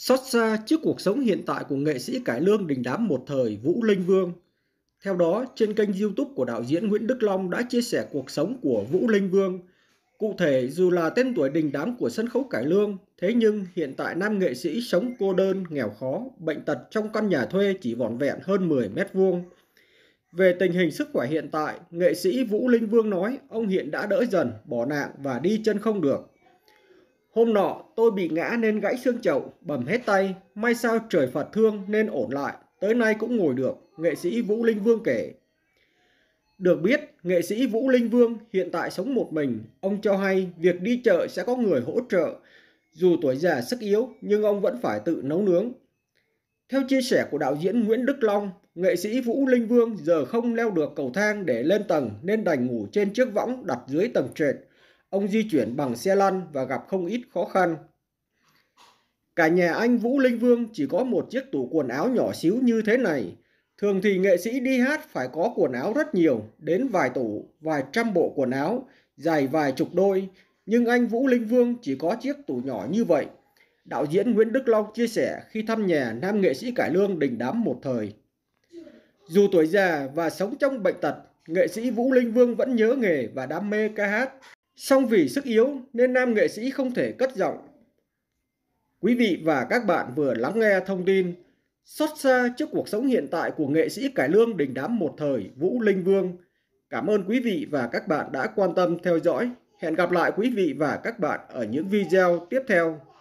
Xót xa trước cuộc sống hiện tại của nghệ sĩ cải lương đình đám một thời Vũ Linh Vương. Theo đó, trên kênh youtube của đạo diễn Nguyễn Đức Long đã chia sẻ cuộc sống của Vũ Linh Vương. Cụ thể, dù là tên tuổi đình đám của sân khấu cải lương, thế nhưng hiện tại nam nghệ sĩ sống cô đơn, nghèo khó, bệnh tật trong căn nhà thuê chỉ vỏn vẹn hơn 10 mét vuông. Về tình hình sức khỏe hiện tại, nghệ sĩ Vũ Linh Vương nói ông hiện đã đỡ dần, bỏ nạn và đi chân không được. Hôm nọ tôi bị ngã nên gãy xương chậu, bầm hết tay, may sao trời Phật thương nên ổn lại, tới nay cũng ngồi được, nghệ sĩ Vũ Linh Vương kể. Được biết, nghệ sĩ Vũ Linh Vương hiện tại sống một mình, ông cho hay việc đi chợ sẽ có người hỗ trợ. Dù tuổi già sức yếu nhưng ông vẫn phải tự nấu nướng. Theo chia sẻ của đạo diễn Nguyễn Đức Long, nghệ sĩ Vũ Linh Vương giờ không leo được cầu thang để lên tầng nên đành ngủ trên chiếc võng đặt dưới tầng trệt Ông di chuyển bằng xe lăn và gặp không ít khó khăn. Cả nhà anh Vũ Linh Vương chỉ có một chiếc tủ quần áo nhỏ xíu như thế này. Thường thì nghệ sĩ đi hát phải có quần áo rất nhiều, đến vài tủ, vài trăm bộ quần áo, dài vài chục đôi. Nhưng anh Vũ Linh Vương chỉ có chiếc tủ nhỏ như vậy. Đạo diễn Nguyễn Đức Long chia sẻ khi thăm nhà nam nghệ sĩ cải lương đình đám một thời. Dù tuổi già và sống trong bệnh tật, nghệ sĩ Vũ Linh Vương vẫn nhớ nghề và đam mê ca hát. Song vì sức yếu nên nam nghệ sĩ không thể cất giọng. Quý vị và các bạn vừa lắng nghe thông tin xót xa trước cuộc sống hiện tại của nghệ sĩ cải lương đình đám một thời Vũ Linh Vương. Cảm ơn quý vị và các bạn đã quan tâm theo dõi. Hẹn gặp lại quý vị và các bạn ở những video tiếp theo.